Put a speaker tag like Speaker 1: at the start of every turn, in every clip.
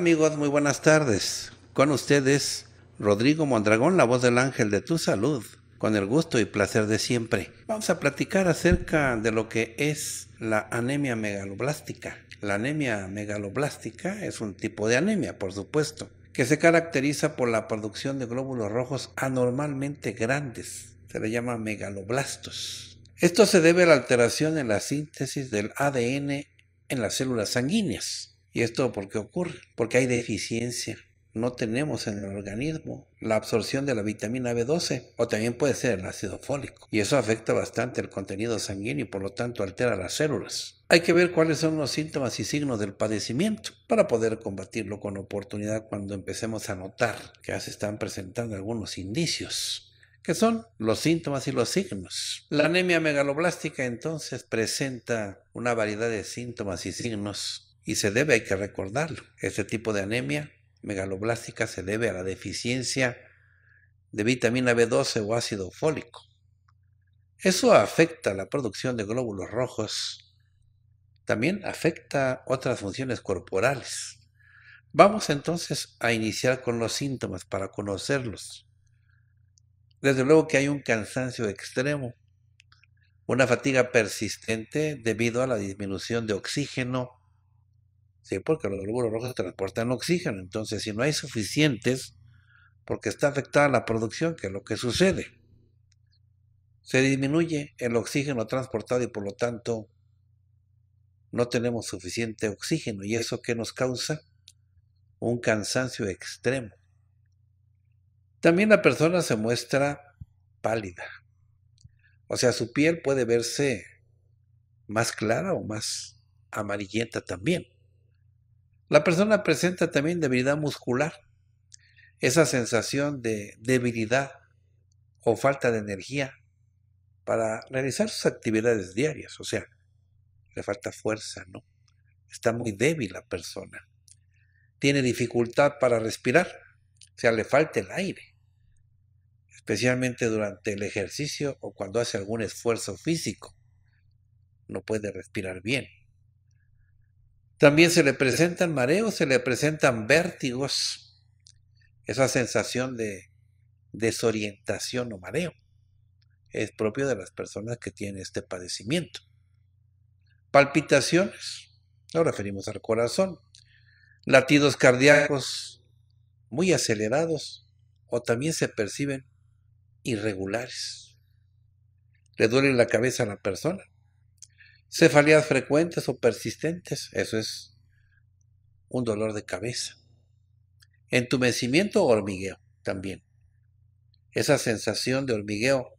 Speaker 1: amigos? Muy buenas tardes. Con ustedes, Rodrigo Mondragón, la voz del ángel de tu salud, con el gusto y placer de siempre. Vamos a platicar acerca de lo que es la anemia megaloblástica. La anemia megaloblástica es un tipo de anemia, por supuesto, que se caracteriza por la producción de glóbulos rojos anormalmente grandes. Se le llama megaloblastos. Esto se debe a la alteración en la síntesis del ADN en las células sanguíneas y esto porque ocurre, porque hay deficiencia. No tenemos en el organismo la absorción de la vitamina B12 o también puede ser el ácido fólico. Y eso afecta bastante el contenido sanguíneo y por lo tanto altera las células. Hay que ver cuáles son los síntomas y signos del padecimiento para poder combatirlo con oportunidad cuando empecemos a notar que ya se están presentando algunos indicios que son los síntomas y los signos. La anemia megaloblástica entonces presenta una variedad de síntomas y signos y se debe, hay que recordarlo, este tipo de anemia megaloblástica se debe a la deficiencia de vitamina B12 o ácido fólico. Eso afecta la producción de glóbulos rojos, también afecta otras funciones corporales. Vamos entonces a iniciar con los síntomas para conocerlos. Desde luego que hay un cansancio extremo, una fatiga persistente debido a la disminución de oxígeno ¿sí? porque los glóbulos rojos transportan oxígeno. Entonces, si no hay suficientes, porque está afectada la producción, que es lo que sucede, se disminuye el oxígeno transportado y por lo tanto no tenemos suficiente oxígeno. ¿Y eso qué nos causa? Un cansancio extremo. También la persona se muestra pálida. O sea, su piel puede verse más clara o más amarillenta también. La persona presenta también debilidad muscular, esa sensación de debilidad o falta de energía para realizar sus actividades diarias, o sea, le falta fuerza, ¿no? Está muy débil la persona. Tiene dificultad para respirar, o sea, le falta el aire, especialmente durante el ejercicio o cuando hace algún esfuerzo físico. No puede respirar bien. También se le presentan mareos, se le presentan vértigos, esa sensación de desorientación o mareo. Es propio de las personas que tienen este padecimiento. Palpitaciones, nos referimos al corazón. Latidos cardíacos muy acelerados o también se perciben irregulares. Le duele la cabeza a la persona, Cefaleas frecuentes o persistentes, eso es un dolor de cabeza. Entumecimiento o hormigueo también. Esa sensación de hormigueo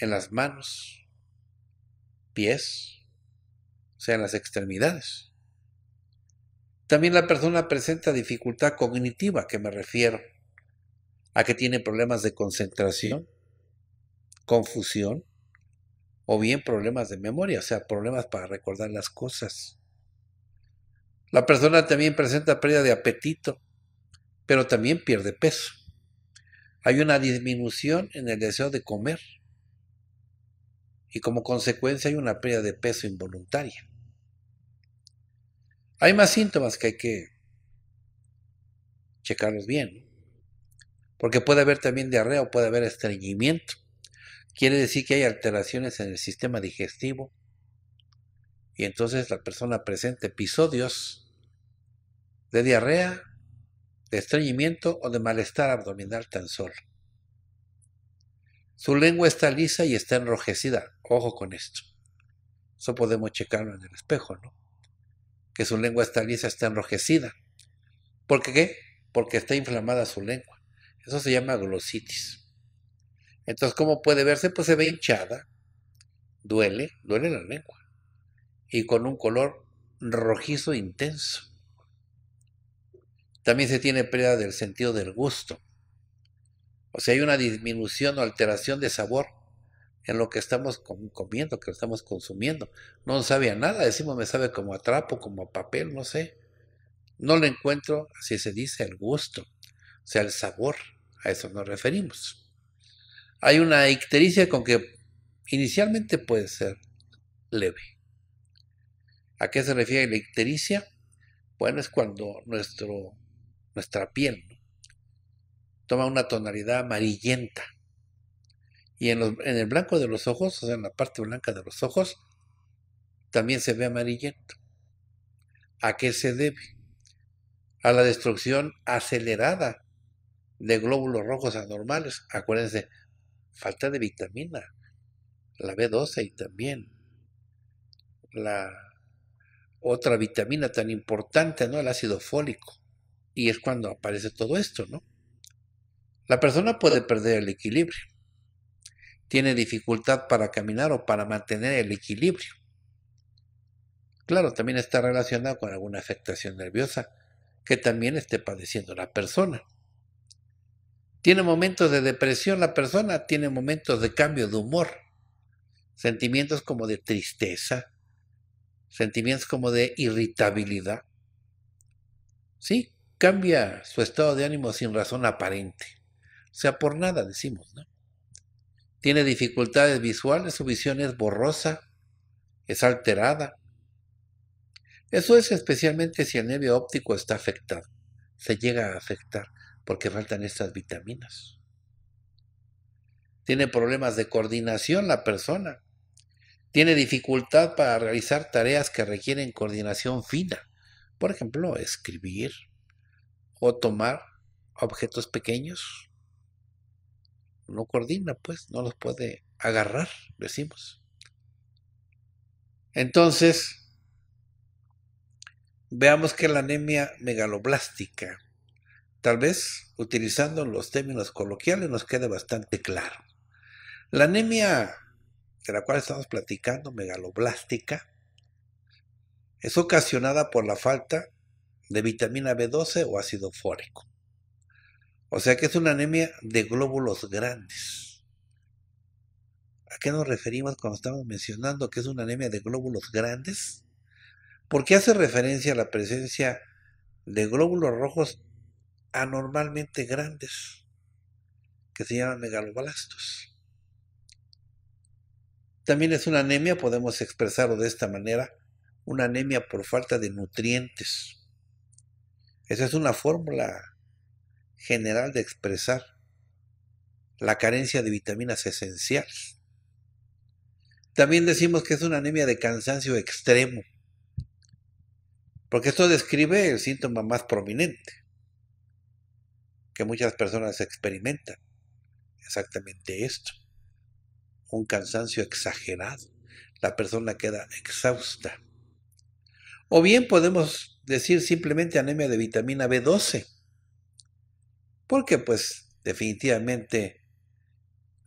Speaker 1: en las manos, pies, o sea, en las extremidades. También la persona presenta dificultad cognitiva, que me refiero a que tiene problemas de concentración, confusión, o bien problemas de memoria, o sea, problemas para recordar las cosas. La persona también presenta pérdida de apetito, pero también pierde peso. Hay una disminución en el deseo de comer y como consecuencia hay una pérdida de peso involuntaria. Hay más síntomas que hay que checarlos bien, porque puede haber también diarrea o puede haber estreñimiento. Quiere decir que hay alteraciones en el sistema digestivo y entonces la persona presenta episodios de diarrea, de estreñimiento o de malestar abdominal tan solo. Su lengua está lisa y está enrojecida. Ojo con esto. Eso podemos checarlo en el espejo, ¿no? Que su lengua está lisa, está enrojecida. ¿Por qué? Porque está inflamada su lengua. Eso se llama glositis. Entonces, ¿cómo puede verse? Pues se ve hinchada, duele, duele la lengua, y con un color rojizo intenso. También se tiene pérdida del sentido del gusto. O sea, hay una disminución o alteración de sabor en lo que estamos comiendo, que lo estamos consumiendo. No sabe a nada, decimos me sabe como a trapo, como a papel, no sé. No le encuentro, así se dice, el gusto, o sea, el sabor, a eso nos referimos hay una ictericia con que inicialmente puede ser leve. ¿A qué se refiere la ictericia? Bueno, es cuando nuestro, nuestra piel toma una tonalidad amarillenta. Y en, en, el blanco de los ojos, o sea, en la parte blanca de los ojos, también se ve amarillento. ¿A qué se debe? A la destrucción acelerada de glóbulos rojos anormales. Acuérdense, falta de vitamina, la B12 y también la otra vitamina tan importante, ¿no? El ácido fólico. Y es cuando aparece todo esto, ¿no? La persona puede perder el equilibrio. Tiene dificultad para caminar o para mantener el equilibrio. Claro, también está relacionado con alguna afectación nerviosa que también esté padeciendo la persona. Tiene momentos de depresión la persona, tiene momentos de cambio de humor, sentimientos como de tristeza, sentimientos como de irritabilidad. Sí, cambia su estado de ánimo sin razón aparente. O sea, por nada decimos, ¿no? Tiene dificultades visuales, su visión es borrosa, es alterada. Eso es especialmente si el nervio óptico está afectado, se llega a afectar porque faltan estas vitaminas. Tiene problemas de coordinación la persona. Tiene dificultad para realizar tareas que requieren coordinación fina. Por ejemplo, escribir o tomar objetos pequeños. No coordina, pues, no los puede agarrar, decimos. Entonces, veamos que la anemia megaloblástica Tal vez, utilizando los términos coloquiales, nos quede bastante claro. La anemia de la cual estamos platicando, megaloblástica, es ocasionada por la falta de vitamina B12 o ácido fórico. O sea que es una anemia de glóbulos grandes. ¿A qué nos referimos cuando estamos mencionando que es una anemia de glóbulos grandes? Porque hace referencia a la presencia de glóbulos rojos anormalmente grandes que se llaman megaloblastos. También es una anemia, podemos expresarlo de esta manera, una anemia por falta de nutrientes. Esa es una fórmula general de expresar la carencia de vitaminas esenciales. También decimos que es una anemia de cansancio extremo, porque esto describe el síntoma más prominente que muchas personas experimentan. Exactamente esto. Un cansancio exagerado. La persona queda exhausta. O bien podemos decir simplemente anemia de vitamina B12. Porque pues definitivamente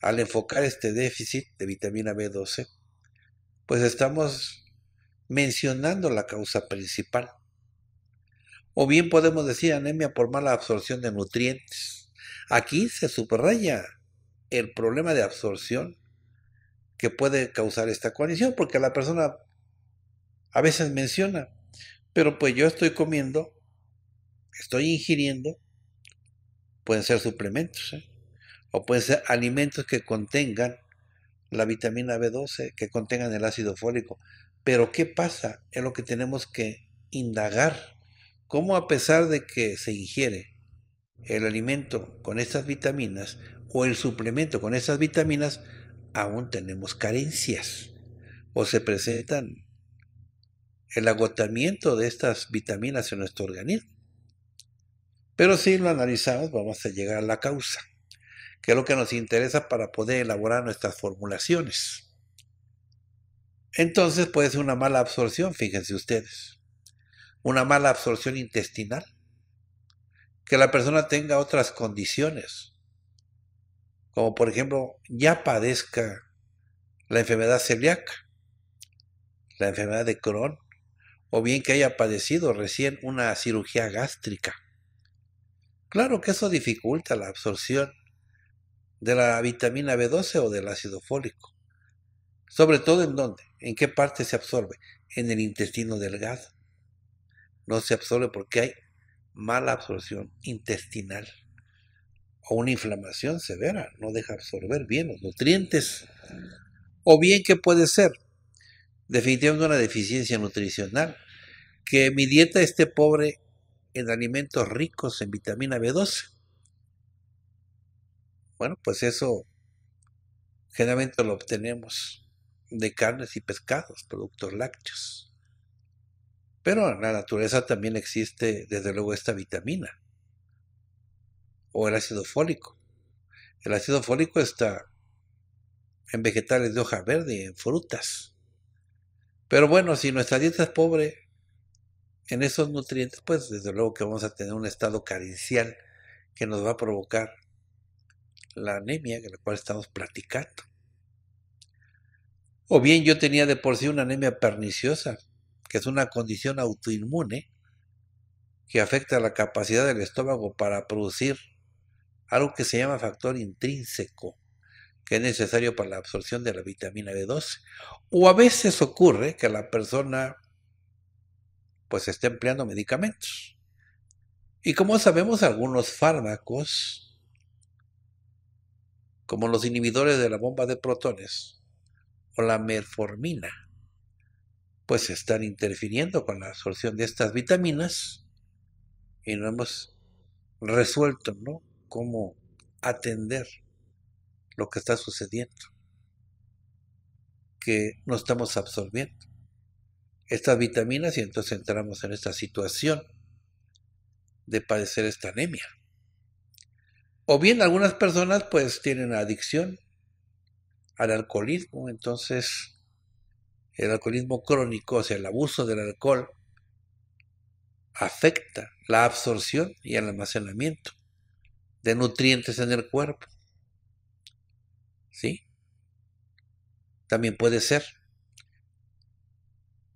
Speaker 1: al enfocar este déficit de vitamina B12, pues estamos mencionando la causa principal, o bien podemos decir anemia por mala absorción de nutrientes. Aquí se subraya el problema de absorción que puede causar esta coalición, porque la persona a veces menciona, pero pues yo estoy comiendo, estoy ingiriendo, pueden ser suplementos, ¿eh? o pueden ser alimentos que contengan la vitamina B12, que contengan el ácido fólico. Pero ¿qué pasa? Es lo que tenemos que indagar cómo a pesar de que se ingiere el alimento con estas vitaminas o el suplemento con estas vitaminas, aún tenemos carencias o se presentan el agotamiento de estas vitaminas en nuestro organismo. Pero si lo analizamos, vamos a llegar a la causa, que es lo que nos interesa para poder elaborar nuestras formulaciones. Entonces puede ser una mala absorción, fíjense ustedes una mala absorción intestinal, que la persona tenga otras condiciones, como por ejemplo ya padezca la enfermedad celíaca, la enfermedad de Crohn, o bien que haya padecido recién una cirugía gástrica. Claro que eso dificulta la absorción de la vitamina B12 o del ácido fólico. Sobre todo en dónde, en qué parte se absorbe, en el intestino delgado no se absorbe porque hay mala absorción intestinal o una inflamación severa, no deja absorber bien los nutrientes. O bien que puede ser definitivamente una deficiencia nutricional, que mi dieta esté pobre en alimentos ricos en vitamina B12. Bueno, pues eso generalmente lo obtenemos de carnes y pescados, productos lácteos. Pero en la naturaleza también existe, desde luego, esta vitamina o el ácido fólico. El ácido fólico está en vegetales de hoja verde, en frutas. Pero bueno, si nuestra dieta es pobre en esos nutrientes, pues desde luego que vamos a tener un estado carencial que nos va a provocar la anemia, de la cual estamos platicando. O bien yo tenía de por sí una anemia perniciosa, que es una condición autoinmune que afecta la capacidad del estómago para producir algo que se llama factor intrínseco, que es necesario para la absorción de la vitamina B12. O a veces ocurre que la persona pues está empleando medicamentos. Y como sabemos, algunos fármacos, como los inhibidores de la bomba de protones o la merformina pues están interfiriendo con la absorción de estas vitaminas y no hemos resuelto, ¿no? Cómo atender lo que está sucediendo, que no estamos absorbiendo estas vitaminas y entonces entramos en esta situación de padecer esta anemia. O bien algunas personas pues tienen adicción al alcoholismo, entonces el alcoholismo crónico, o sea, el abuso del alcohol, afecta la absorción y el almacenamiento de nutrientes en el cuerpo. ¿Sí? También puede ser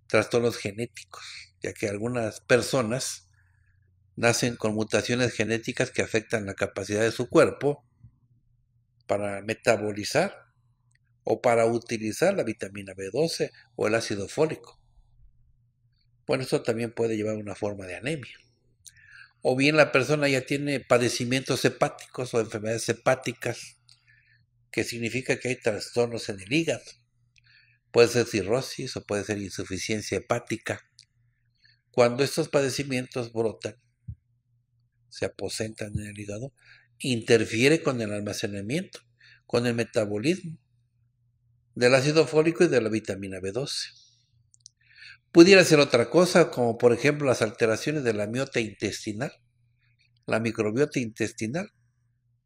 Speaker 1: trastornos genéticos, ya que algunas personas nacen con mutaciones genéticas que afectan la capacidad de su cuerpo para metabolizar o para utilizar la vitamina B12 o el ácido fólico. Bueno, esto también puede llevar a una forma de anemia. O bien la persona ya tiene padecimientos hepáticos o enfermedades hepáticas, que significa que hay trastornos en el hígado. Puede ser cirrosis o puede ser insuficiencia hepática. Cuando estos padecimientos brotan, se aposentan en el hígado, interfiere con el almacenamiento, con el metabolismo del ácido fólico y de la vitamina B12. Pudiera ser otra cosa, como por ejemplo las alteraciones de la miota intestinal. La microbiota intestinal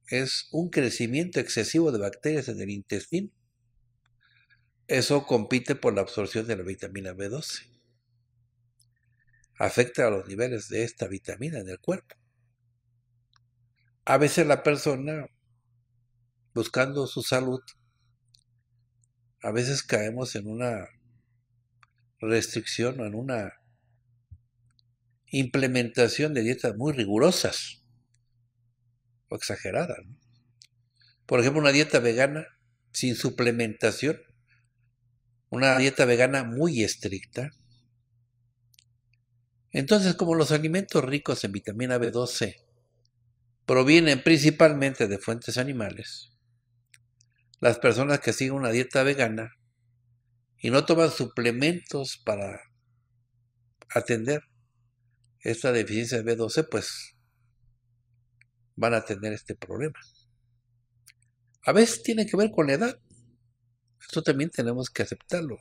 Speaker 1: es un crecimiento excesivo de bacterias en el intestino. Eso compite por la absorción de la vitamina B12. Afecta a los niveles de esta vitamina en el cuerpo. A veces la persona, buscando su salud, a veces caemos en una restricción o en una implementación de dietas muy rigurosas o exageradas. Por ejemplo, una dieta vegana sin suplementación, una dieta vegana muy estricta. Entonces, como los alimentos ricos en vitamina B12 provienen principalmente de fuentes animales, las personas que siguen una dieta vegana y no toman suplementos para atender esta deficiencia de B12, pues van a tener este problema. A veces tiene que ver con la edad. Esto también tenemos que aceptarlo.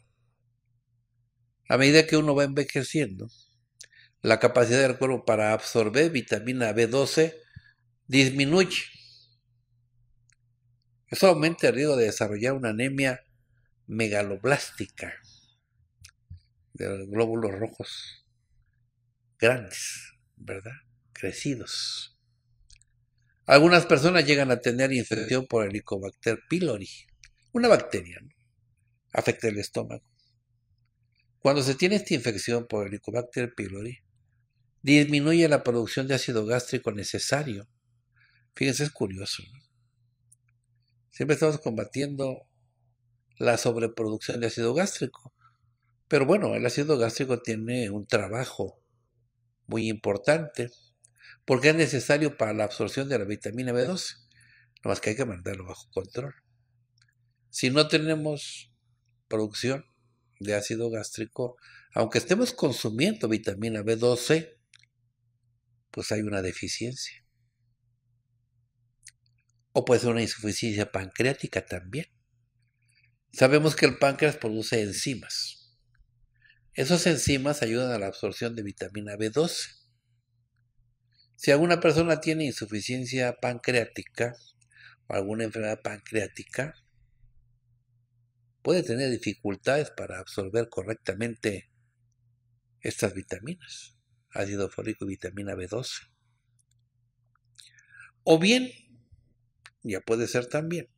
Speaker 1: A medida que uno va envejeciendo, la capacidad del cuerpo para absorber vitamina B12 disminuye. Eso aumenta el riesgo de desarrollar una anemia megaloblástica de los glóbulos rojos grandes, ¿verdad? Crecidos. Algunas personas llegan a tener infección por Helicobacter pylori, una bacteria, ¿no? afecta el estómago. Cuando se tiene esta infección por Helicobacter pylori, disminuye la producción de ácido gástrico necesario. Fíjense, es curioso. ¿no? Siempre estamos combatiendo la sobreproducción de ácido gástrico. Pero bueno, el ácido gástrico tiene un trabajo muy importante porque es necesario para la absorción de la vitamina B12. Nada más que hay que mandarlo bajo control. Si no tenemos producción de ácido gástrico, aunque estemos consumiendo vitamina B12, pues hay una deficiencia o puede ser una insuficiencia pancreática también. Sabemos que el páncreas produce enzimas. Esas enzimas ayudan a la absorción de vitamina B12. Si alguna persona tiene insuficiencia pancreática o alguna enfermedad pancreática, puede tener dificultades para absorber correctamente estas vitaminas, ácido fólico y vitamina B12. O bien ya puede ser también.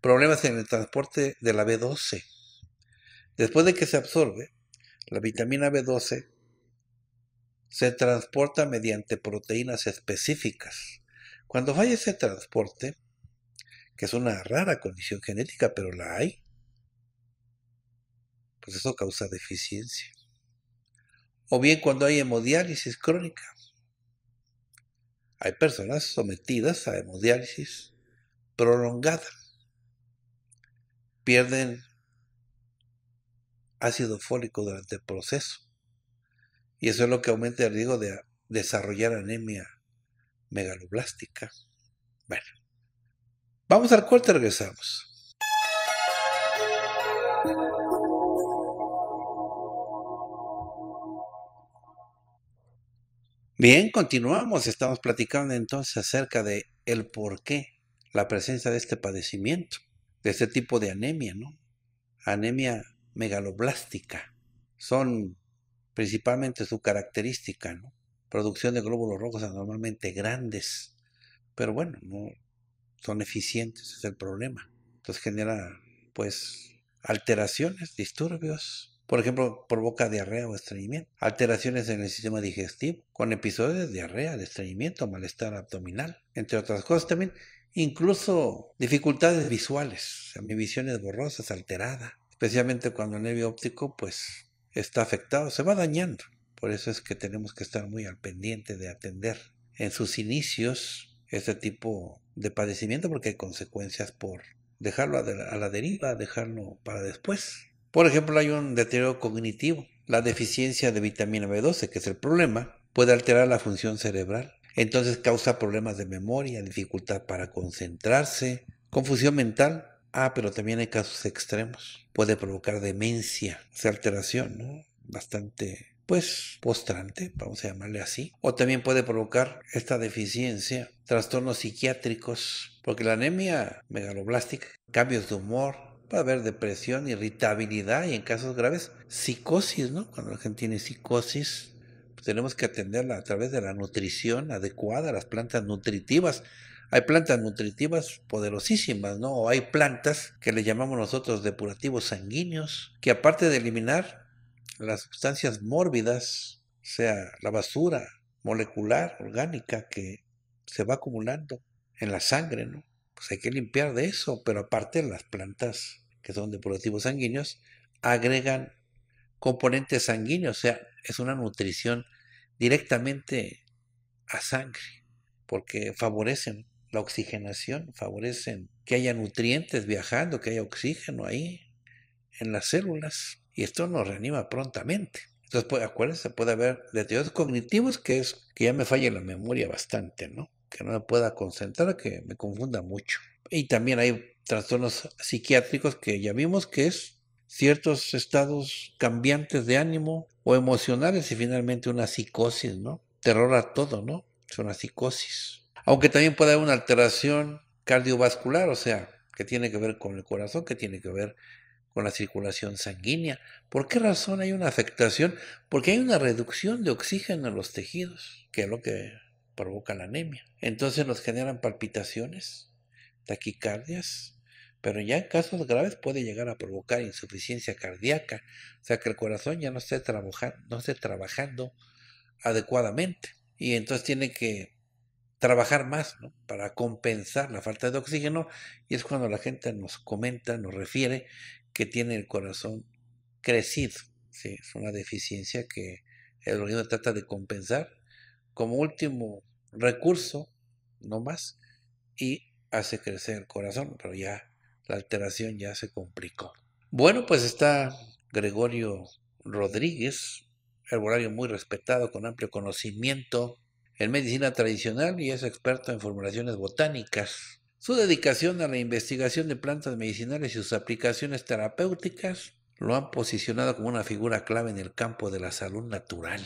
Speaker 1: Problemas en el transporte de la B12. Después de que se absorbe, la vitamina B12 se transporta mediante proteínas específicas. Cuando falla ese transporte, que es una rara condición genética, pero la hay, pues eso causa deficiencia. O bien cuando hay hemodiálisis crónica. Hay personas sometidas a hemodiálisis prolongada. Pierden ácido fólico durante el proceso. Y eso es lo que aumenta el riesgo de desarrollar anemia megaloblástica. Bueno, vamos al y regresamos. Bien, continuamos. Estamos platicando entonces acerca de el por qué la presencia de este padecimiento, de este tipo de anemia, ¿no? Anemia megaloblástica. Son principalmente su característica, ¿no? Producción de glóbulos rojos anormalmente grandes, pero bueno, no son eficientes, es el problema. Entonces genera, pues, alteraciones, disturbios. Por ejemplo, provoca diarrea o estreñimiento, alteraciones en el sistema digestivo, con episodios de diarrea, de estreñimiento, malestar abdominal, entre otras cosas. También incluso dificultades visuales. mi visión es borrosa, es alterada, especialmente cuando el nervio óptico pues está afectado, se va dañando. Por eso es que tenemos que estar muy al pendiente de atender en sus inicios este tipo de padecimiento porque hay consecuencias por dejarlo a la deriva, dejarlo para después. Por ejemplo, hay un deterioro cognitivo. La deficiencia de vitamina B12, que es el problema, puede alterar la función cerebral entonces causa problemas de memoria, dificultad para concentrarse, confusión mental. Ah, pero también hay casos extremos. Puede provocar demencia, alteración, ¿no? Bastante, pues, postrante, vamos a llamarle así. O también puede provocar esta deficiencia, trastornos psiquiátricos, porque la anemia megaloblástica, cambios de humor, puede haber depresión, irritabilidad y en casos graves, psicosis, ¿no? Cuando la gente tiene psicosis, pues, tenemos que atenderla a través de la nutrición adecuada, las plantas nutritivas. Hay plantas nutritivas poderosísimas, ¿no? O hay plantas que le llamamos nosotros depurativos sanguíneos, que aparte de eliminar las sustancias mórbidas, sea la basura molecular, orgánica, que se va acumulando en la sangre, ¿no? Pues hay que limpiar de eso, pero aparte las plantas que son depurativos sanguíneos agregan componentes sanguíneos, o sea, es una nutrición directamente a sangre, porque favorecen la oxigenación, favorecen que haya nutrientes viajando, que haya oxígeno ahí en las células, y esto nos reanima prontamente. Entonces, pues, acuérdense, puede haber deterioros cognitivos, que es que ya me falle la memoria bastante, ¿no? Que no me pueda concentrar, que me confunda mucho. Y también hay trastornos psiquiátricos que ya vimos que es ciertos estados cambiantes de ánimo, o emocionales y finalmente una psicosis, ¿no? Terror a todo, ¿no? Es una psicosis. Aunque también puede haber una alteración cardiovascular, o sea, que tiene que ver con el corazón, que tiene que ver con la circulación sanguínea. ¿Por qué razón hay una afectación? Porque hay una reducción de oxígeno en los tejidos, que es lo que provoca la anemia. Entonces nos generan palpitaciones, taquicardias, pero ya en casos graves puede llegar a provocar insuficiencia cardíaca, o sea que el corazón ya no esté, trabajando adecuadamente y entonces tiene que trabajar más para compensar la falta de oxígeno y es cuando la gente nos comenta, nos refiere que tiene el corazón crecido, ¿sí? es una deficiencia que el organismo trata de compensar como último recurso, no más, y hace crecer el corazón, pero ya la alteración ya se complicó. Bueno, pues está Gregorio Rodríguez, herborario muy respetado, con amplio conocimiento en medicina tradicional y es experto en formulaciones botánicas. Su dedicación a la investigación de plantas medicinales y sus aplicaciones terapéuticas lo han posicionado como una figura clave en el campo de la salud natural.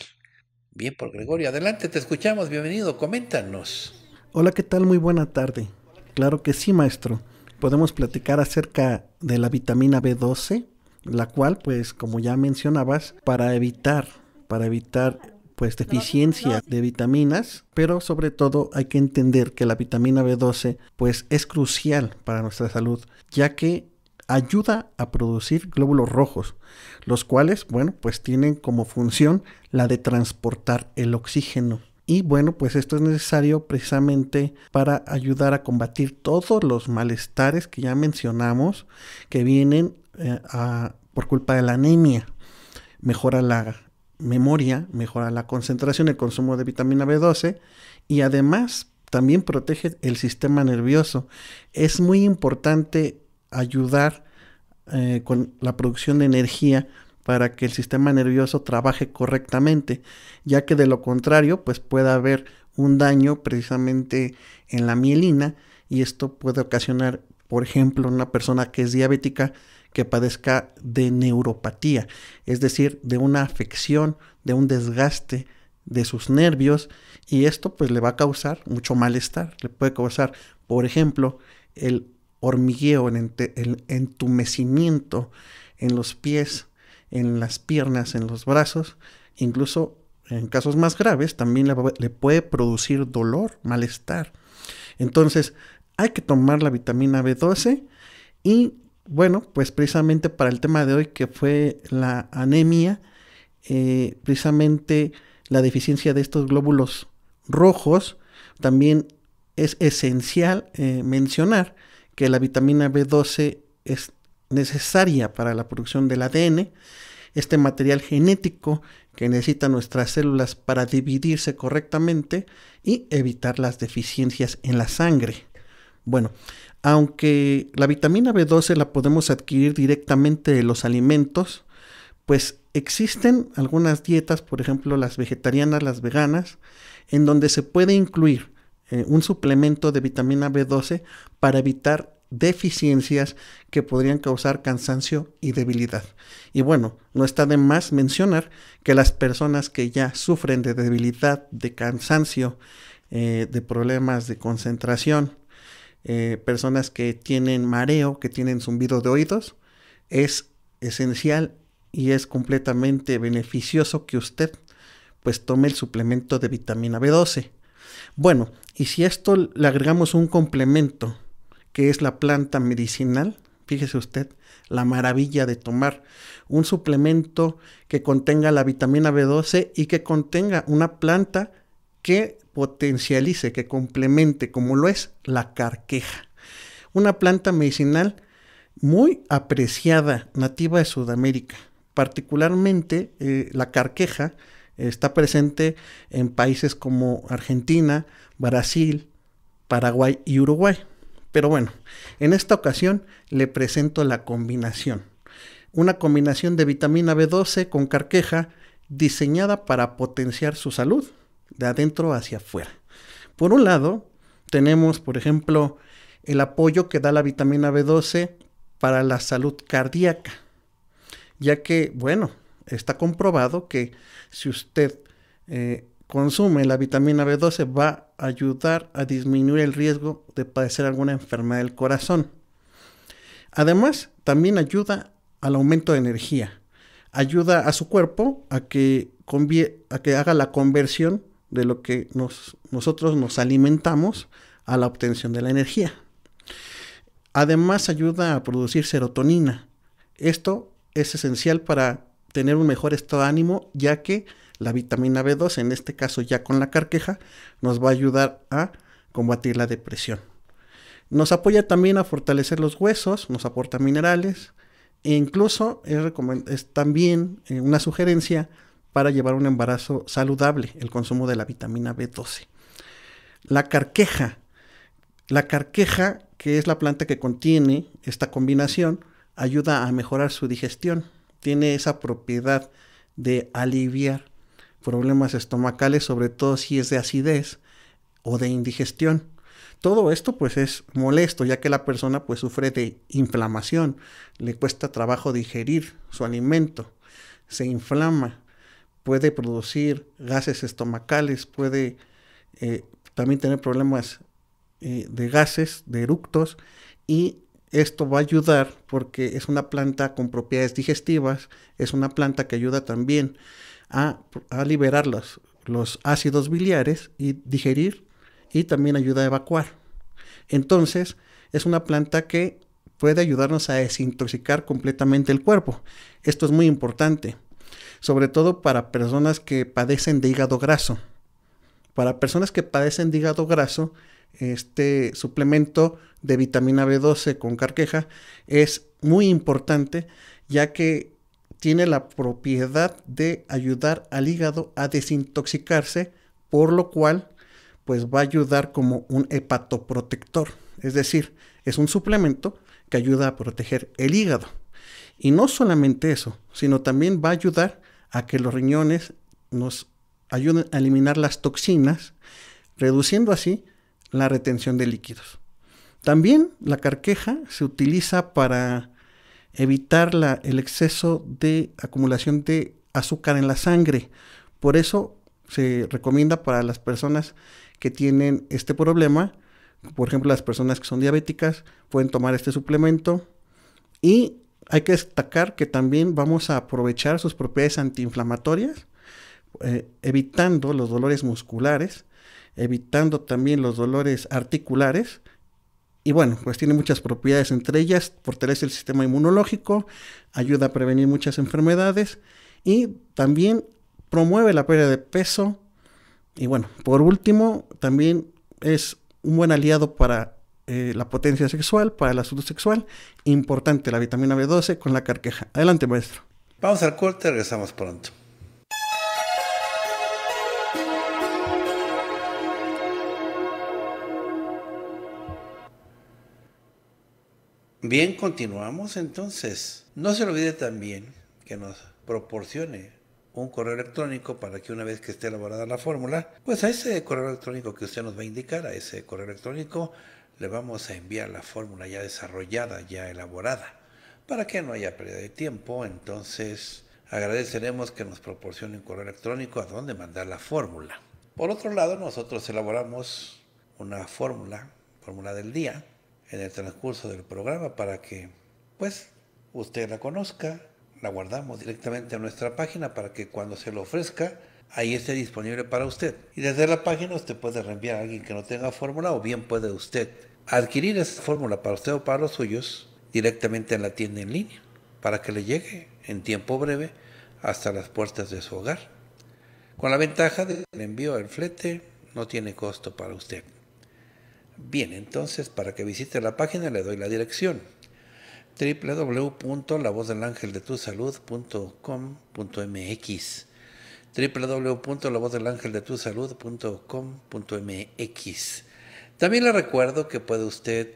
Speaker 1: Bien por Gregorio, adelante, te escuchamos, bienvenido, coméntanos.
Speaker 2: Hola, ¿qué tal? Muy buena tarde. Claro que sí, maestro podemos platicar acerca de la vitamina B12, la cual, pues, como ya mencionabas, para evitar, para evitar pues deficiencia de vitaminas, pero sobre todo hay que entender que la vitamina B12 pues es crucial para nuestra salud, ya que ayuda a producir glóbulos rojos, los cuales, bueno, pues tienen como función la de transportar el oxígeno y bueno, pues esto es necesario precisamente para ayudar a combatir todos los malestares que ya mencionamos que vienen eh, por culpa de la anemia. Mejora la memoria, mejora la concentración, el consumo de vitamina B12 y además también protege el sistema nervioso. Es muy importante ayudar eh, con la producción de energía para que el sistema nervioso trabaje correctamente, ya que de lo contrario, pues puede haber un daño precisamente en la mielina y esto puede ocasionar, por ejemplo, una persona que es diabética que padezca de neuropatía, es decir, de una afección, de un desgaste de sus nervios y esto pues le va a causar mucho malestar, le puede causar, por ejemplo, el hormigueo, el entumecimiento en los pies, en las piernas, en los brazos, incluso en casos más graves también le, puede producir dolor, malestar. Entonces hay que tomar la vitamina B12 y bueno, pues precisamente para el tema de hoy que fue la anemia, eh, precisamente la deficiencia de estos glóbulos rojos, también es esencial eh, mencionar que la vitamina B12 es necesaria para la producción del ADN, este material genético que necesitan nuestras células para dividirse correctamente y evitar las deficiencias en la sangre. Bueno, aunque la vitamina B12 la podemos adquirir directamente de los alimentos, pues existen algunas dietas, por ejemplo las vegetarianas, las veganas, en donde se puede incluir eh, un suplemento de vitamina B12 para evitar deficiencias que podrían causar cansancio y debilidad. Y bueno, no está de más mencionar que las personas que ya sufren de debilidad, de cansancio, eh, de problemas de concentración, eh, personas que tienen mareo, que tienen zumbido de oídos, es esencial y es completamente beneficioso que usted pues tome el suplemento de vitamina B12. Bueno, y si a esto le agregamos un complemento que es la planta medicinal. Fíjese usted la maravilla de tomar un suplemento que contenga la vitamina B12 y que contenga una planta que potencialice, que complemente, como lo es la carqueja. Una planta medicinal muy apreciada, nativa de Sudamérica. Particularmente eh, la carqueja está presente en países como Argentina, Brasil, Paraguay y Uruguay. Pero bueno, en esta ocasión le presento la combinación. Una combinación de vitamina B12 con carqueja diseñada para potenciar su salud de adentro hacia afuera. Por un lado, tenemos, por ejemplo, el apoyo que da la vitamina B12 para la salud cardíaca, ya que, bueno, está comprobado que si usted eh, consume la vitamina B12 va a ayudar a disminuir el riesgo de padecer alguna enfermedad del corazón. Además, también ayuda al aumento de energía. Ayuda a su cuerpo a que, a que haga la conversión de lo que nosotros nos alimentamos a la obtención de la energía. Además, ayuda a producir serotonina. Esto es esencial para tener un mejor estado de ánimo, ya que la vitamina b 12 en este caso ya con la carqueja, nos va a ayudar a combatir la depresión. Nos apoya también a fortalecer los huesos, nos aporta minerales e incluso es, también eh, una sugerencia para llevar un embarazo saludable, el consumo de la vitamina B12. La carqueja. La carqueja, que es la planta que contiene esta combinación, ayuda a mejorar su digestión. Tiene esa propiedad de aliviar problemas estomacales, sobre todo si es de acidez o de indigestión. Todo esto pues es molesto ya que la persona pues sufre de inflamación, le cuesta trabajo digerir su alimento, se inflama, puede producir gases estomacales, puede eh, también tener problemas eh, de gases, de eructos y esto va a ayudar porque es una planta con propiedades digestivas, es una planta que ayuda también a, liberar los, los ácidos biliares y digerir y también ayuda a evacuar. Entonces, es una planta que puede ayudarnos a desintoxicar completamente el cuerpo. Esto es muy importante, sobre todo para personas que padecen de hígado graso. Para personas que padecen de hígado graso, este suplemento de vitamina B12 con carqueja es muy importante, ya que tiene la propiedad de ayudar al hígado a desintoxicarse, por lo cual pues va a ayudar como un hepatoprotector, es decir, es un suplemento que ayuda a proteger el hígado. Y no solamente eso, sino también va a ayudar a que los riñones nos ayuden a eliminar las toxinas, reduciendo así la retención de líquidos. También la carqueja se utiliza para evitar el exceso de acumulación de azúcar en la sangre. Por eso se recomienda para las personas que tienen este problema, por ejemplo las personas que son diabéticas pueden tomar este suplemento y hay que destacar que también vamos a aprovechar sus propiedades antiinflamatorias, eh, evitando los dolores musculares, evitando también los dolores articulares, y bueno, pues tiene muchas propiedades, entre ellas fortalece el sistema inmunológico, ayuda a prevenir muchas enfermedades y también promueve la pérdida de peso. Y bueno, por último, también es un buen aliado para eh, la potencia sexual, para el asunto sexual. Importante la vitamina B12 con la carqueja. Adelante, maestro.
Speaker 1: Vamos al corte, regresamos pronto. Bien, continuamos entonces. No se olvide también que nos proporcione un correo electrónico para que una vez que esté elaborada la fórmula, pues a ese correo electrónico que usted nos va a indicar, a ese correo electrónico, le vamos a enviar la fórmula ya desarrollada, ya elaborada, para que no haya pérdida de tiempo. Entonces, agradeceremos que nos proporcione un correo electrónico a donde mandar la fórmula. Por otro lado, nosotros elaboramos una fórmula, fórmula del día, en el transcurso del programa para que, pues, usted la conozca. La guardamos directamente en nuestra página para que cuando se lo ofrezca, ahí esté disponible para usted. Y desde la página usted puede reenviar a alguien que no tenga fórmula o bien puede usted adquirir esa fórmula para usted o para los suyos directamente en la tienda en línea para que le llegue en tiempo breve hasta las puertas de su hogar. Con la ventaja de que el envío al flete no tiene costo para usted. Bien, entonces para que visite la página le doy la dirección www.lavozdelangeldetusalud.com.mx www.lavozdelangeldetusalud.com.mx También le recuerdo que puede usted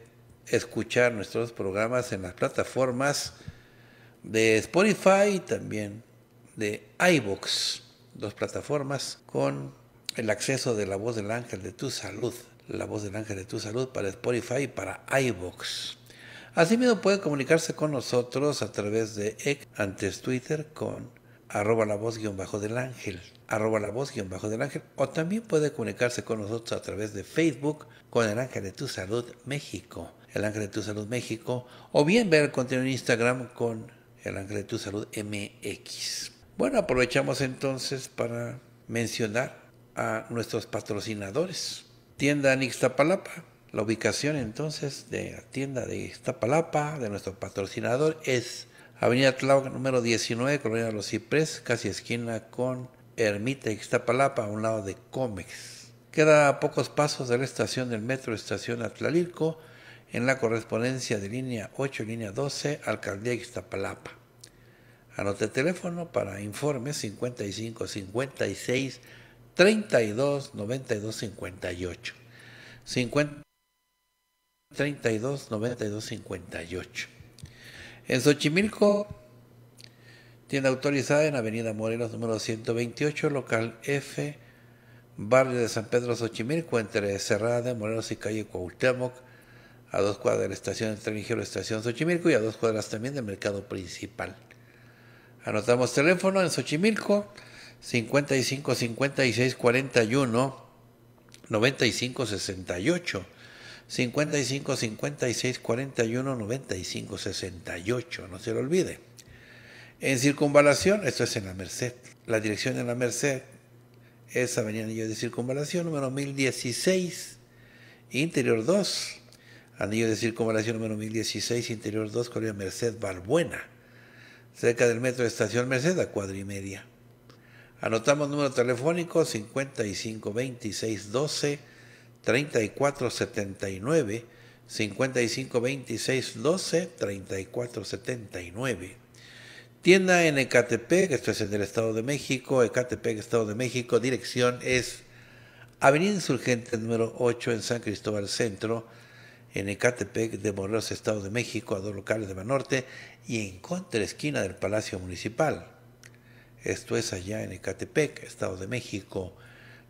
Speaker 1: escuchar nuestros programas en las plataformas de Spotify y también de iBox, dos plataformas con el acceso de la voz del ángel de tu salud. La Voz del Ángel de tu Salud para Spotify y para iVoox. Asimismo puede comunicarse con nosotros a través de antes Twitter con arroba la voz guión bajo del ángel, arroba la voz guión bajo del ángel, o también puede comunicarse con nosotros a través de Facebook con el ángel de tu salud México, el ángel de tu salud México, o bien ver el contenido en Instagram con el ángel de tu salud MX. Bueno, aprovechamos entonces para mencionar a nuestros patrocinadores tienda en Ixtapalapa. La ubicación entonces de la tienda de Ixtapalapa, de nuestro patrocinador, es Avenida Tláhuac número 19, Colonia Los Ciprés, casi esquina con Ermita Ixtapalapa, a un lado de Cómex. Queda a pocos pasos de la estación del metro, estación Atlalilco, en la correspondencia de línea 8 línea 12, Alcaldía Ixtapalapa. Anote teléfono para informes 55 56 32 92 58. 50, 32 92 58. En Xochimilco, tienda autorizada en Avenida Morelos número 128, local F, barrio de San Pedro Xochimilco, entre Cerrada Morelos y calle Cuauhtémoc, a dos cuadras de la estación Ligero, estación Xochimilco y a dos cuadras también del mercado principal. Anotamos teléfono en Xochimilco 55 56 41 95 68. 55 56 41 95 68. No se lo olvide. En circunvalación, esto es en la Merced. La dirección en la Merced es Avenida Anillo de Circunvalación número 1016, Interior 2. Anillo de Circunvalación número 1016, Interior 2, Colonia Merced, Valbuena Cerca del metro de Estación Merced, a cuadra y media. Anotamos número telefónico 55 26 12 34 Tienda en Ecatepec, esto es en el Estado de México, Ecatepec, Estado de México, dirección es Avenida Insurgente número 8 en San Cristóbal Centro, en Ecatepec de Morelos, Estado de México, a dos locales de Banorte y en contra esquina del Palacio Municipal. Esto es allá en Ecatepec, Estado de México.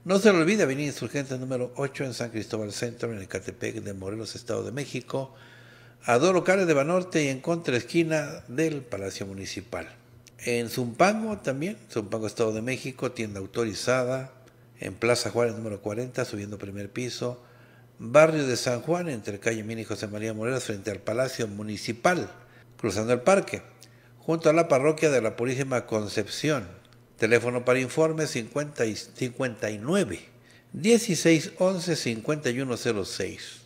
Speaker 1: No se le olvide Avenida Insurgente número 8 en San Cristóbal Centro, en Ecatepec de Morelos, Estado de México, a dos locales de Banorte y en contra esquina del Palacio Municipal. En Zumpango también, Zumpango, Estado de México, tienda autorizada, en Plaza Juárez número 40, subiendo primer piso, barrio de San Juan, entre calle Mina y José María Morelos, frente al Palacio Municipal, cruzando el parque junto a la parroquia de la Purísima Concepción. Teléfono para informes 50 59 1611 5106.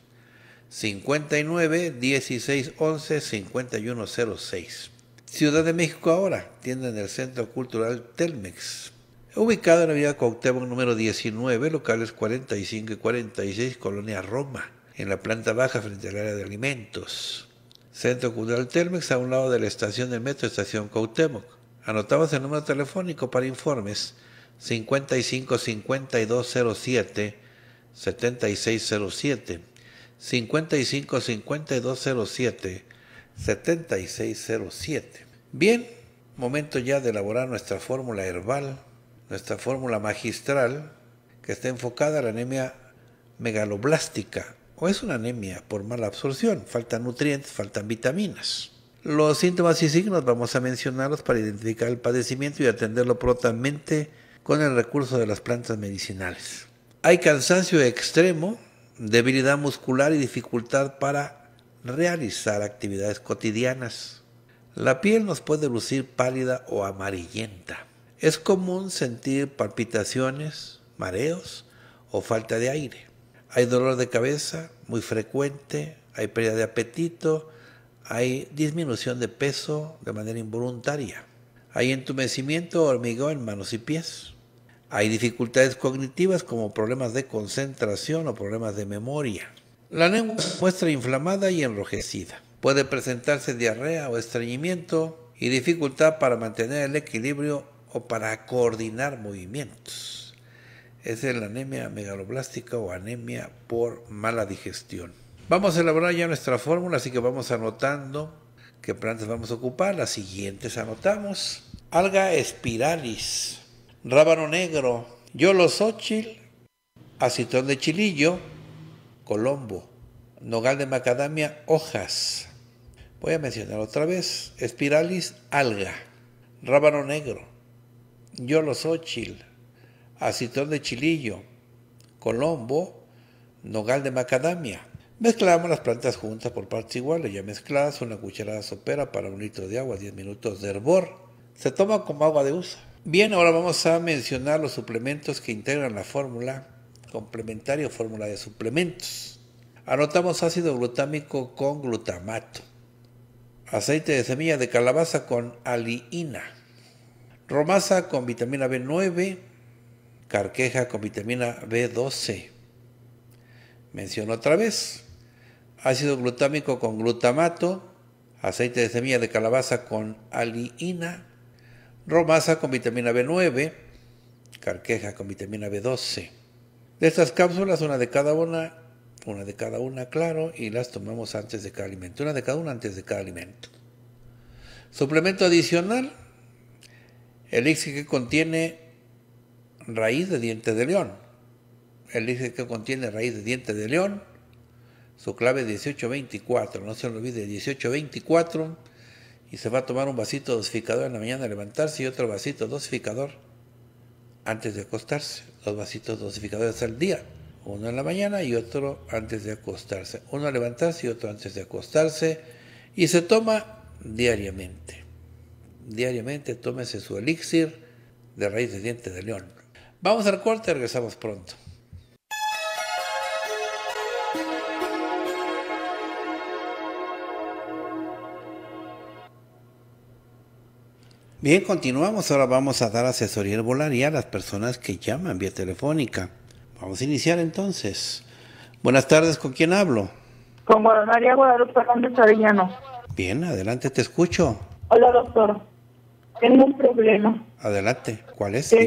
Speaker 1: 59 1611 5106. Ciudad de México ahora, tienda en el Centro Cultural Telmex. Ubicado en la Avenida Cuauhtémoc número 19, locales 45 y 46, Colonia Roma, en la planta baja frente al área de alimentos. Centro Cultural Telmex, a un lado de la estación del metro, estación Coutemoc. Anotaba el número telefónico para informes 55 5207 7607 55 7607. Bien, momento ya de elaborar nuestra fórmula herbal, nuestra fórmula magistral que está enfocada a la anemia megaloblástica o es una anemia por mala absorción, faltan nutrientes, faltan vitaminas. Los síntomas y signos vamos a mencionarlos para identificar el padecimiento y atenderlo prontamente con el recurso de las plantas medicinales. Hay cansancio extremo, debilidad muscular y dificultad para realizar actividades cotidianas. La piel nos puede lucir pálida o amarillenta. Es común sentir palpitaciones, mareos o falta de aire. Hay dolor de cabeza muy frecuente, hay pérdida de apetito, hay disminución de peso de manera involuntaria, hay entumecimiento o hormigón en manos y pies, hay dificultades cognitivas como problemas de concentración o problemas de memoria. La lengua muestra inflamada y enrojecida. Puede presentarse diarrea o estreñimiento y dificultad para mantener el equilibrio o para coordinar movimientos es la anemia megaloblástica o anemia por mala digestión. Vamos a elaborar ya nuestra fórmula, así que vamos anotando qué plantas vamos a ocupar. Las siguientes anotamos. Alga espiralis, rábano negro, yolosóchil, acitón de chilillo, colombo, nogal de macadamia, hojas. Voy a mencionar otra vez. Espiralis, alga, rábano negro, yolosóchil, acitón de chilillo, colombo, nogal de macadamia. Mezclamos las plantas juntas por partes iguales, ya mezcladas, una cucharada sopera para un litro de agua, 10 minutos de hervor. Se toma como agua de uso. Bien, ahora vamos a mencionar los suplementos que integran la fórmula complementaria o fórmula de suplementos. Anotamos ácido glutámico con glutamato, aceite de semilla de calabaza con aliina, romasa con vitamina B9, carqueja con vitamina B12. Menciono otra vez, ácido glutámico con glutamato, aceite de semilla de calabaza con aliina, romasa con vitamina B9, carqueja con vitamina B12. De estas cápsulas, una de cada una, una de cada una, claro, y las tomamos antes de cada alimento, una de cada una antes de cada alimento. Suplemento adicional, elixir que contiene raíz de diente de león. El dice que contiene raíz de diente de león. Su clave 1824, no se lo olvide, 1824. Y se va a tomar un vasito dosificador en la mañana a levantarse y otro vasito dosificador antes de acostarse. Dos vasitos dosificadores al día. Uno en la mañana y otro antes de acostarse. Uno a levantarse y otro antes de acostarse. Y se toma diariamente. Diariamente tómese su elixir de raíz de diente de león. Vamos al corte, regresamos pronto. Bien, continuamos. Ahora vamos a dar asesoría y a las personas que llaman vía telefónica. Vamos a iniciar entonces. Buenas tardes, ¿con quién hablo?
Speaker 3: Con María Guadalupe Fernández Arellano.
Speaker 1: Bien, adelante, te escucho.
Speaker 3: Hola, doctor. Tengo un problema.
Speaker 1: Adelante, ¿cuál es? Tengo,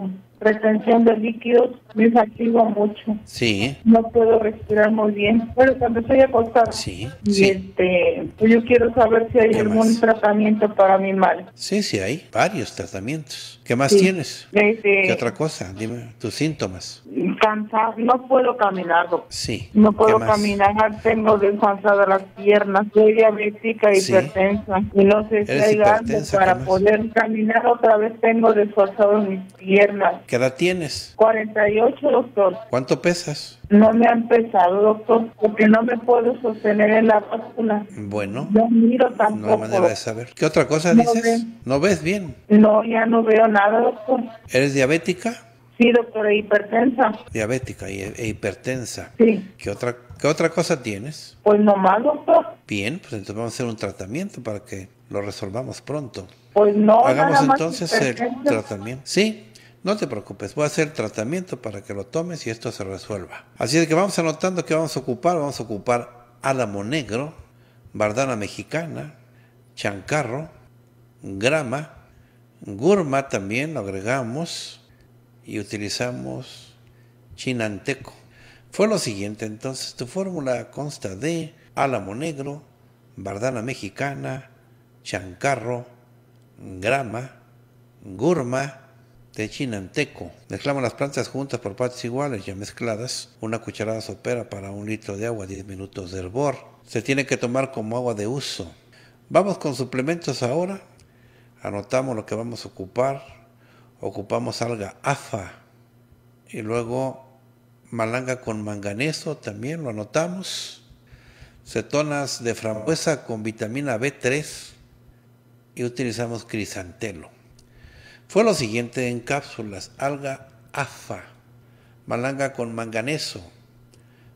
Speaker 3: Dime retención de líquidos me fatigo mucho. Sí. No puedo respirar muy bien. Pero cuando estoy acostada. Sí. sí. Este, pues yo quiero saber si hay algún tratamiento para mi mal.
Speaker 1: Sí, sí hay varios tratamientos. ¿Qué más sí. tienes?
Speaker 3: Este, ¿Qué otra
Speaker 1: cosa? Dime tus síntomas.
Speaker 3: Cansado, no puedo caminar.
Speaker 1: Sí. No puedo caminar,
Speaker 3: tengo desfasado las piernas, soy diabética y hipertensa y no sé si hay algo para poder caminar otra vez tengo desfasado mis piernas.
Speaker 1: ¿Qué edad tienes?
Speaker 3: 48 doctor.
Speaker 1: ¿Cuánto pesas?
Speaker 3: No me han pesado, doctor, porque no me puedo sostener en la báscula.
Speaker 1: Bueno. No
Speaker 3: miro tampoco. No hay manera de
Speaker 1: saber. ¿Qué otra cosa dices? ¿No ves bien?
Speaker 3: No, ya no veo nada, doctor.
Speaker 1: ¿Eres diabética?
Speaker 3: Sí, doctor, e hipertensa.
Speaker 1: Diabética e hipertensa. Sí. ¿Qué otra, ¿Qué otra cosa tienes?
Speaker 3: Pues nomás, doctor.
Speaker 1: Bien, pues entonces vamos a hacer un tratamiento para que lo resolvamos pronto. Pues
Speaker 3: no. Hagamos entonces el tratamiento.
Speaker 1: Sí, no te preocupes, voy a hacer tratamiento para que lo tomes y esto se resuelva. Así es que vamos anotando que vamos a ocupar. Vamos a ocupar álamo negro, bardana mexicana, chancarro, grama, gurma también lo agregamos y utilizamos chinanteco. Fue lo siguiente, entonces tu fórmula consta de álamo negro, bardana mexicana, chancarro, grama, gurma, de chinanteco. Mezclamos las plantas juntas por partes iguales, ya mezcladas. Una cucharada sopera para un litro de agua, 10 minutos de hervor. Se tiene que tomar como agua de uso. Vamos con suplementos ahora. Anotamos lo que vamos a ocupar. Ocupamos alga afa y luego malanga con manganeso también lo anotamos. Cetonas de frambuesa con vitamina B3 y utilizamos crisantelo fue lo siguiente en cápsulas, alga afa, malanga con manganeso,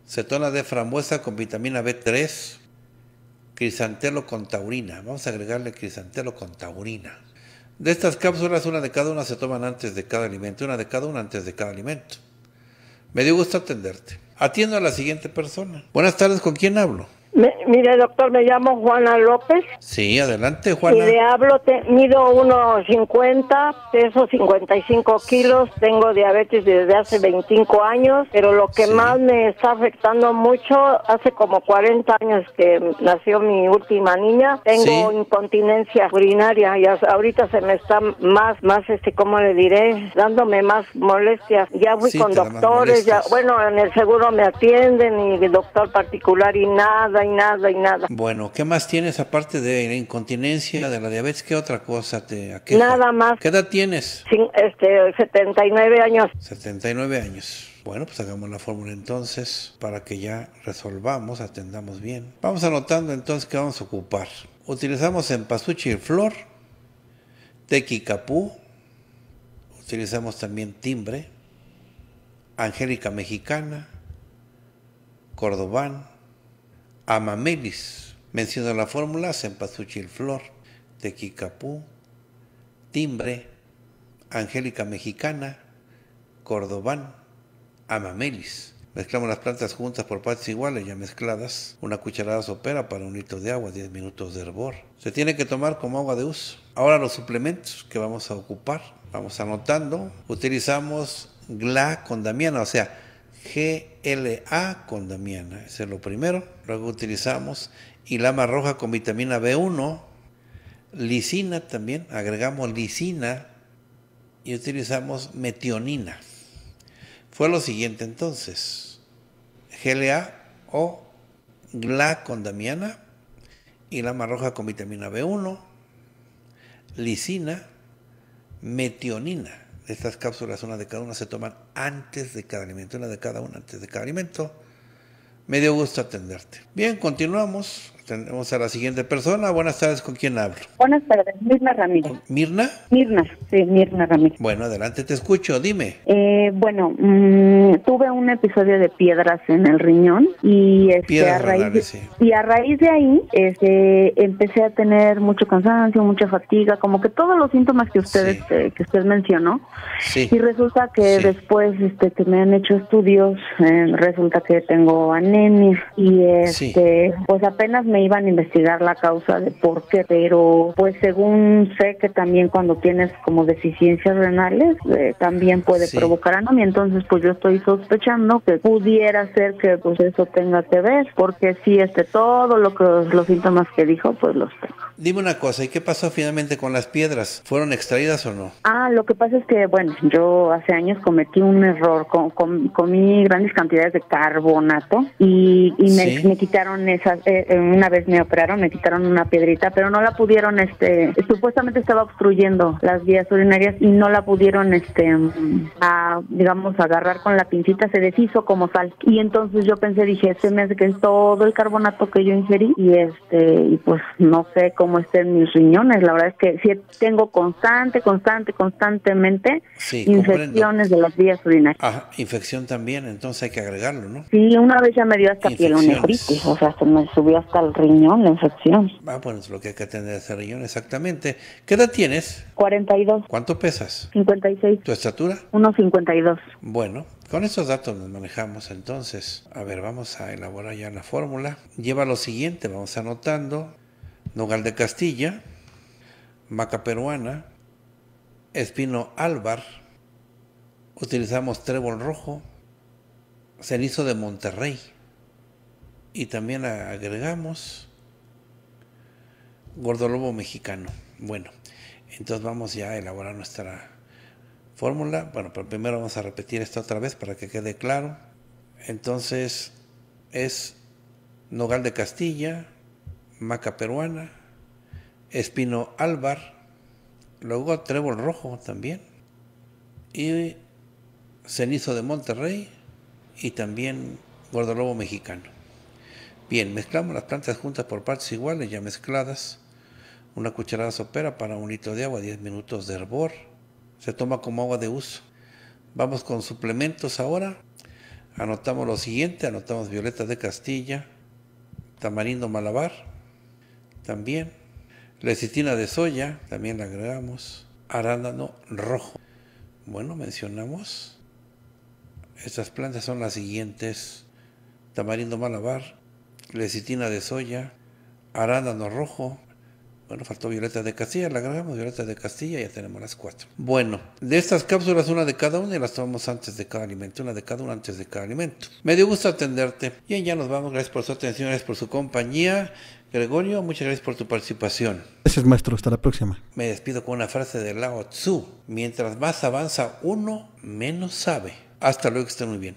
Speaker 1: cetona de frambuesa con vitamina B3, crisantelo con taurina. Vamos a agregarle crisantelo con taurina. De estas cápsulas, una de cada una se toman antes de cada alimento, una de cada una antes de cada alimento. Me dio gusto atenderte. Atiendo a la siguiente persona. Buenas tardes, ¿con quién hablo?
Speaker 3: mire, doctor, me llamo Juana López.
Speaker 1: Sí, adelante, Juana. Y le
Speaker 3: hablo,
Speaker 4: te, mido 1,50, peso 55 kilos, tengo diabetes desde hace 25 años, pero lo que más me está afectando mucho, hace como 40 años que nació mi última niña, tengo incontinencia urinaria y ahorita se me está más, más, este, ¿cómo le diré? Dándome más molestias. Ya fui con doctores, ya, bueno, en el seguro me atienden y doctor particular y nada nada y nada y nada.
Speaker 1: Bueno, ¿qué más tienes aparte de la incontinencia, de la diabetes? ¿Qué otra cosa te Nada más. ¿Qué edad tienes?
Speaker 4: este, 79 años.
Speaker 1: 79 años. Bueno, pues hagamos la fórmula entonces para que ya resolvamos, atendamos bien. Vamos anotando entonces qué vamos a ocupar. Utilizamos en y flor, tequicapú, utilizamos también timbre, angélica mexicana, cordobán, Amamelis, menciono la fórmula Cempasúchil Flor, Tequicapú, Timbre, Angélica Mexicana, Cordobán, Amamelis. Mezclamos las plantas juntas por partes iguales, ya mezcladas. Una cucharada sopera para un litro de agua, 10 minutos de hervor. Se tiene que tomar como agua de uso. Ahora los suplementos que vamos a ocupar. Vamos anotando. Utilizamos GLA con Damiana, o sea, GLA con Damiana. Ese es lo primero. Luego utilizamos lama roja con vitamina B1, lisina también, agregamos lisina y utilizamos metionina. Fue lo siguiente entonces, GLA o GLA con Damiana, hilama roja con vitamina B1, lisina, metionina estas cápsulas, una de cada una, se toman antes de cada alimento, una de cada una antes de cada alimento. Me dio gusto atenderte. Bien, continuamos. Tenemos a la siguiente persona. Buenas tardes, ¿con quién hablo?
Speaker 4: Buenas tardes, Mirna Ramírez. ¿Mirna? Mirna, sí, Mirna Ramírez.
Speaker 1: Bueno, adelante, te escucho, dime.
Speaker 4: Eh, bueno, mm, tuve un episodio de piedras en el riñón y, este, a, raíz y a raíz de ahí este, empecé a tener mucho cansancio, mucha fatiga, como que todos los síntomas que usted, este, que usted mencionó. Y resulta que después este, que me han hecho estudios, eh, resulta que tengo anemia y este, pues apenas me me iban a investigar la causa de por qué, pero pues según sé que también cuando tienes como deficiencias renales eh, también puede provocar anomia, entonces pues yo estoy sospechando que pudiera ser que pues eso tenga que ver, porque si este, todo lo que los síntomas que dijo, pues los tengo.
Speaker 1: Dime una cosa, ¿y qué pasó finalmente con las piedras? ¿Fueron extraídas o no?
Speaker 4: Ah, lo que pasa es que, bueno, yo hace años cometí un error, comí grandes cantidades de carbonato y, me, quitaron esas, eh, eh una vez me operaron, me quitaron una piedrita, pero no la pudieron, este, supuestamente estaba obstruyendo las vías urinarias y no la pudieron, este, a, digamos, agarrar con la pincita, se deshizo como sal. Y entonces yo pensé, dije, se me hace que es todo el carbonato que yo ingerí y este, y pues no sé cómo estén mis riñones. La verdad es que si tengo constante, constante, constantemente infecciones de las vías urinarias.
Speaker 1: Ajá, infección también, entonces hay que agregarlo, ¿no?
Speaker 4: Sí, una vez ya me dio hasta piel o sea, se me subió hasta el riñón la infección.
Speaker 1: Ah, bueno, es lo que hay que atender ese riñón, exactamente. ¿Qué edad tienes? 42. ¿Cuánto pesas?
Speaker 4: 56. ¿Tu estatura? 1,52.
Speaker 1: Bueno, con estos datos nos manejamos entonces. A ver, vamos a elaborar ya la fórmula. Lleva lo siguiente, vamos anotando. Nogal de Castilla, maca peruana, espino álvar, utilizamos trébol rojo, cenizo de Monterrey, y también agregamos gordolobo mexicano. Bueno, entonces vamos ya a elaborar nuestra fórmula. Bueno, pero primero vamos a repetir esto otra vez para que quede claro. Entonces es nogal de Castilla, maca peruana, espino álvar, luego trébol rojo también y cenizo de Monterrey y también gordolobo mexicano. Bien, mezclamos las plantas juntas por partes iguales, ya mezcladas. Una cucharada sopera para un litro de agua, 10 minutos de hervor. Se toma como agua de uso. Vamos con suplementos ahora. Anotamos lo siguiente, anotamos violeta de Castilla, tamarindo malabar, también. Lecitina de soya, también la agregamos. Arándano rojo. Bueno, mencionamos. Estas plantas son las siguientes. Tamarindo malabar, lecitina de soya, arándano rojo, bueno, faltó violeta de Castilla, la agregamos violeta de Castilla, y ya tenemos las cuatro. Bueno, de estas cápsulas, una de cada una y las tomamos antes de cada alimento, una de cada una antes de cada alimento. Me dio gusto atenderte. Bien, ya nos vamos. Gracias por su atención, gracias por su compañía. Gregorio, muchas gracias por tu participación.
Speaker 2: Gracias, maestro. Hasta la próxima.
Speaker 1: Me despido con una frase de Lao Tzu. Mientras más avanza uno, menos sabe. Hasta luego, que estén muy bien.